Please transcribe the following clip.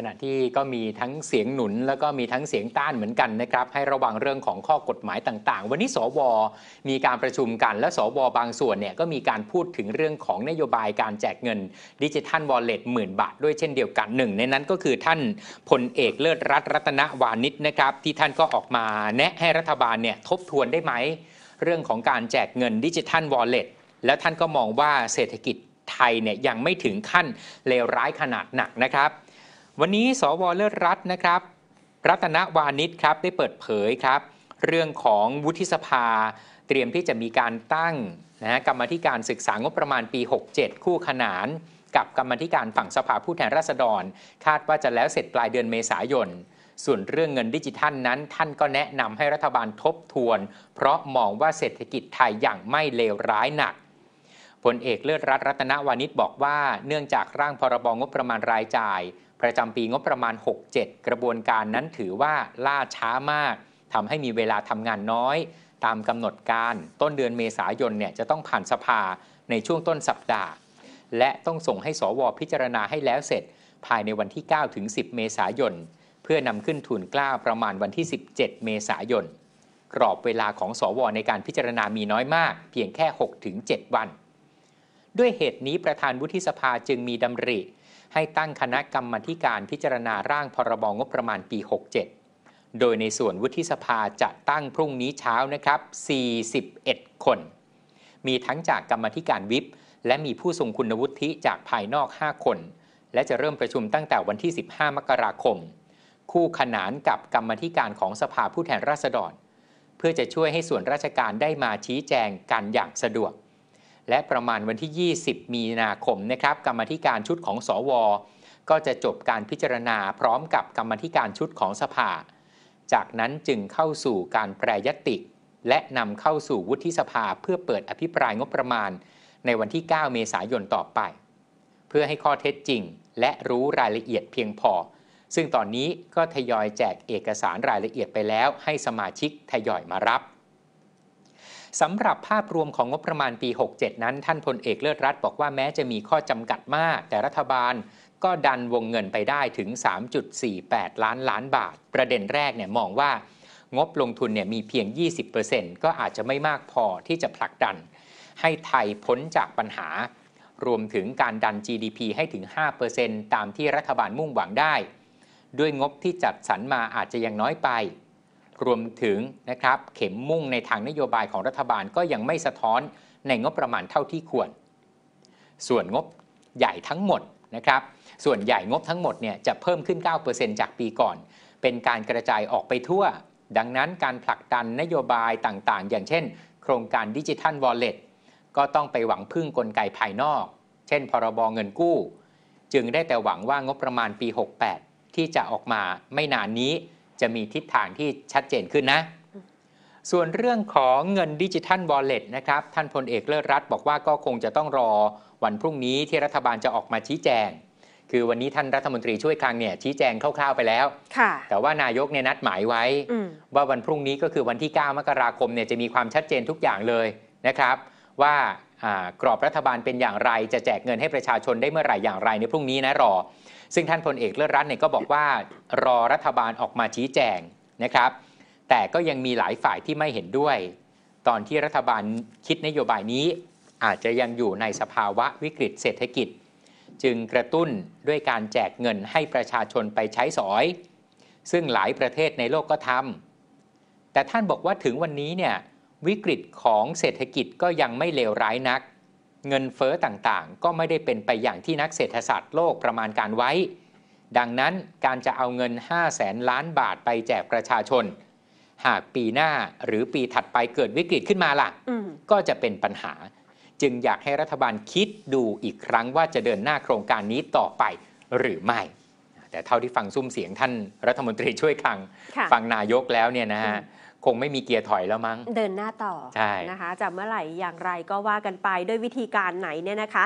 ขณะที่ก็มีทั้งเสียงหนุน แล้วก็มีทั้งเสียงต้านเหมือนกันนะครับให้ระวังเรื่องของข้อกฎหมายต่างๆ วันนี้ สวมีการประชุมกัน และสว บางส่วนเนี่ยก็มีการพูดถึงเรื่องของนโยบายการแจกเงินดิจิทัลวอลเล็ตหมื่นบาทด้วยเช่นเดียวกันหนึ่งในนั้นก็คือท่านพลเอกเลิศรัตน์รัตนวานิชนะครับที่ท่านก็ออกมาแนะให้รัฐบาลเนี่ยทบทวนได้ไหมเรื่องของการแจกเงินดิจิทัลวอลเล็ตแล้วท่านก็มองว่าเศรษฐกิจไทยเนี่ยยังไม่ถึงขั้นเลวร้ายขนาดหนักนะครับวันนี้สวเลิศรัตน์นะครับ รัตนวานิชครับ ได้เปิดเผยครับ เรื่องของวุฒิสภาเตรียมที่จะมีการตั้งนะฮะกรรมธิการศึกษา งบประมาณปี 67 คู่ขนาน กับกรรมธิการฝั่งสภาผู้แทนราษฎรคาดว่าจะแล้วเสร็จปลายเดือนเมษายน ส่วนเรื่องเงินดิจิทัลนั้น ท่านก็แนะนำให้รัฐบาลทบทวน เพราะมองว่าเศรษฐกิจไทยอย่างไม่เลวร้ายหนักผลเอกเลิศรัตน์รัตนวานิชบอกว่าเนื่องจากร่างพรบงบประมาณรายจ่ายประจำปีงบประมาณ 67 กระบวนการนั้นถือว่าล่าช้ามากทำให้มีเวลาทำงานน้อย ตามกำหนดการต้นเดือนเมษายนเนี่ยจะต้องผ่านสภาในช่วงต้นสัปดาห์ และต้องส่งให้สวพิจารณาให้แล้วเสร็จภายในวันที่9ถึง10 เมษายนเพื่อนำขึ้นทุนกล้าประมาณวันที่ 17 เมษายนกรอบเวลาของสวในการพิจารณามีน้อยมาก เพียงแค่6ถึง7วัน ด้วยเหตุนี้ประธานวุฒิสภาจึงมีดำริให้ตั้งคณะกรรมการพิจารณาร่างพรบงบประมาณปี 67 โดยในส่วนวุฒิสภาจะตั้งพรุ่งนี้เช้านะครับ 41 คน มีทั้งจากกรรมธิการวิปและมีผู้ทรงคุณวุฒิจากภายนอก 5 คน และจะเริ่มประชุมตั้งแต่วันที่ 15 มกราคม คู่ขนานกับกรรมธิการของสภาผู้แทนราษฎร เพื่อจะช่วยให้ส่วนราชการได้มาชี้แจงกันอย่างสะดวกและประมาณวันที่ 20 มีนาคมนะครับกรรมธิการชุดของสอวก็จะจบการพิจารณาพร้อมกับกรรมธิการชุดของสภา จากนั้นจึงเข้าสู่การแปรยติและนำเข้าสู่วุฒิสภา เพื่อเปิดอภิปรายงบประมาณ ในวันที่ 9 เมษายนต่อไป เพื่อให้ข้อเท็จจริงและรู้รายละเอียดเพียงพอ ซึ่งตอนนี้ก็ทยอยแจกเอกสารรายละเอียดไปแล้ว ให้สมาชิกทยอยมารับสำหรับภาพรวมของงบประมาณปี 67 นั้นท่านพลเอกเลิศรัตน์บอกว่าแม้จะมีข้อจำกัดมาก แต่รัฐบาลก็ดันวงเงินไปได้ถึง 3.48 ล้านล้านบาท ประเด็นแรกเนี่ยมองว่า งบลงทุนเนี่ยมีเพียง 20%ก็อาจจะไม่มากพอที่จะผลักดัน ให้ไทยพ้นจากปัญหา รวมถึงการดัน GDP ให้ถึง 5%ตามที่รัฐบาลมุ่งหวังได้ ด้วยงบที่จัดสรรมาอาจจะยังน้อยไปรวมถึงนะครับเข็มมุ่งในทางนโยบายของรัฐบาลก็ยังไม่สะท้อนในงบประมาณเท่าที่ควร ส่วนงบใหญ่ทั้งหมดนะครับส่วนใหญ่งบทั้งหมดเนี่ยจะเพิ่มขึ้น 9%จากปีก่อน เป็นการกระจายออกไปทั่ว ดังนั้นการผลักดันนโยบายต่างๆ อย่างเช่น โครงการดิจิทัลวอลเล็ตก็ต้องไปหวังพึ่งกลไกภายนอก เช่นพรบเงินกู้ จึงได้แต่หวังว่างบประมาณปี 68 ที่จะออกมาไม่นานนี้จะมีทิศทางที่ชัดเจนขึ้นนะ ส่วนเรื่องของเงินดิจิทัลบอลเล็ตนะครับ ท่านพลเอกเลิศรัตน์บอกว่าก็คงจะต้องรอ วันพรุ่งนี้ที่รัฐบาลจะออกมาชี้แจง คือวันนี้ท่านรัฐมนตรีช่วยคลังเนี่ย ชี้แจงคร่าวๆไปแล้วแต่ว่านายกเนี่ยนัดหมายไว้ ว่าวันพรุ่งนี้ก็คือวันที่ 9 มกราคมเนี่ย จะมีความชัดเจนทุกอย่างเลยนะครับ ว่ากรอบรัฐบาลเป็นอย่างไรจะแจกเงินให้ประชาชนได้เมื่อไหร่อย่างไรในพรุ่งนี้นะรอ ซึ่งท่านพลเอกเลิศรัตน์เนี่ยก็บอกว่า รอรัฐบาลออกมาชี้แจงนะครับ แต่ก็ยังมีหลายฝ่ายที่ไม่เห็นด้วย ตอนที่รัฐบาลคิดนโยบายนี้ อาจจะยังอยู่ในสภาวะวิกฤตเศรษฐกิจ จึงกระตุ้นด้วยการแจกเงินให้ประชาชนไปใช้สอย ซึ่งหลายประเทศในโลกก็ทำแต่ท่านบอกว่าถึงวันนี้เนี่ยวิกฤตของเศรษฐกิจก็ยังไม่เลวร้ายนัก เงินเฟอ้อต่างๆ ก็ไม่ได้เป็นไปอย่างที่นักเศรษฐศาสตร์โลกประมาณการไว้ ดังนั้นการจะเอาเงิน 5 0 0แสนล้านบาทไปแจกประชาชน หากปีหน้าหรือปีถัดไปเกิดวิกฤตขึ้นมาล่ะ ก็จะเป็นปัญหา จึงอยากให้รัฐบาลคิดดูอีกครั้งว่าจะเดินหน้าโครงการนี้ต่อไปหรือไม่ แต่เท่าที่ฟังซุ้มเสียงท่านรัฐมนตรีช่วยคลังฟังนายกแล้วเนี่ยนะฮะคงไม่มีเกียร์ถอยแล้วมั้ง เดินหน้าต่อ ใช่ นะคะ จะเมื่อไหร่ อย่างไรก็ว่ากันไป ด้วยวิธีการไหนเนี่ยนะคะ